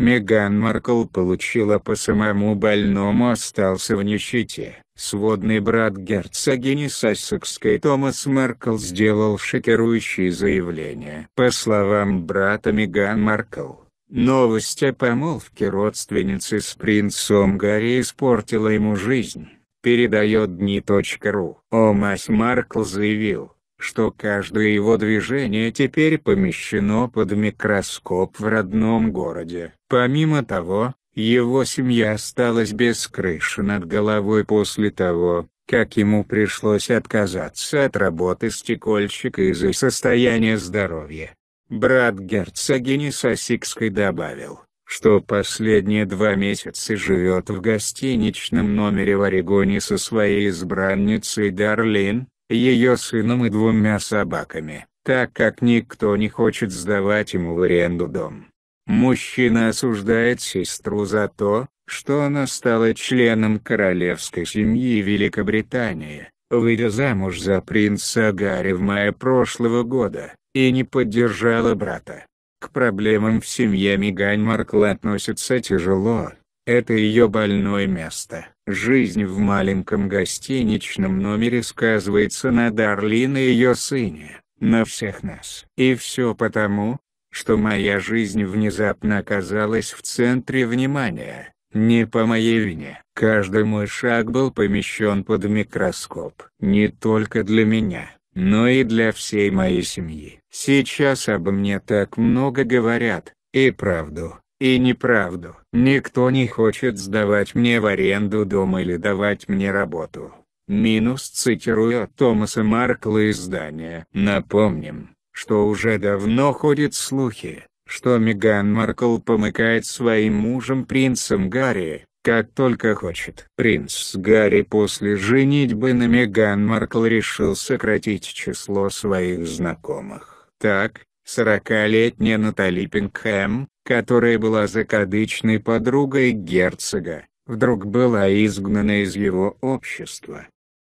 Меган Маркл получила по самому больному остался в нищете. Сводный брат герцогини Сассекской Томас Маркл сделал шокирующее заявление. По словам брата Меган Маркл, новость о помолвке родственницы с принцом Гарри испортила ему жизнь, передает дни.ру. Омас Маркл заявил, что каждое его движение теперь помещено под микроскоп в родном городе. Помимо того, его семья осталась без крыши над головой после того, как ему пришлось отказаться от работы стекольщика из-за состояния здоровья. Брат герцогини Сосикской добавил, что последние два месяца живет в гостиничном номере в Орегоне со своей избранницей Дарлин, ее сыном и двумя собаками, так как никто не хочет сдавать ему в аренду дом. Мужчина осуждает сестру за то, что она стала членом королевской семьи Великобритании, выйдя замуж за принца Гарри в мае прошлого года, и не поддержала брата. К проблемам в семье Меган Маркл относится тяжело, это ее больное место. Жизнь в маленьком гостиничном номере сказывается на Дарлин и ее сыне, на всех нас. И все потому, что моя жизнь внезапно оказалась в центре внимания, не по моей вине. Каждый мой шаг был помещен под микроскоп. Не только для меня, но и для всей моей семьи. Сейчас обо мне так много говорят, и правду, и неправду. Никто не хочет сдавать мне в аренду дом или давать мне работу. Минус цитирую Томаса Маркла издания. Напомним, что уже давно ходят слухи, что Меган Маркл помыкает своим мужем принцем Гарри, как только хочет. Принц Гарри после женитьбы на Меган Маркл решил сократить число своих знакомых. Так, 40-летняя Натали Пингхэм, которая была закадычной подругой герцога, вдруг была изгнана из его общества.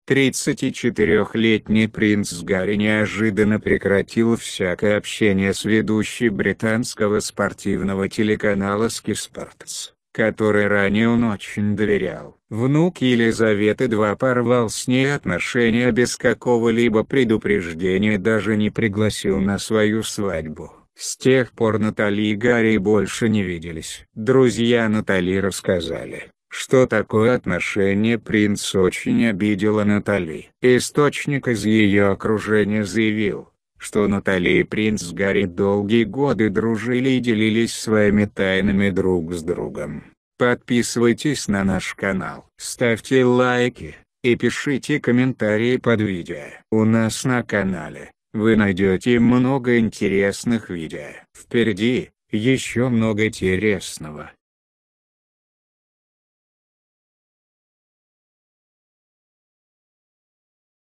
34-летний принц Гарри неожиданно прекратил всякое общение с ведущей британского спортивного телеканала «Скиспортс», который ранее он очень доверял. Внук Елизаветы II порвал с ней отношения без какого-либо предупреждения даже не пригласил на свою свадьбу. С тех пор Натали и Гарри больше не виделись. Друзья Натали рассказали, что такое отношение принц очень обидело Натали. Источник из ее окружения заявил, что Натали и принц Гарри долгие годы дружили и делились своими тайнами друг с другом. Подписывайтесь на наш канал, ставьте лайки и пишите комментарии под видео. У нас на канале вы найдете много интересных видео. Впереди, еще много интересного.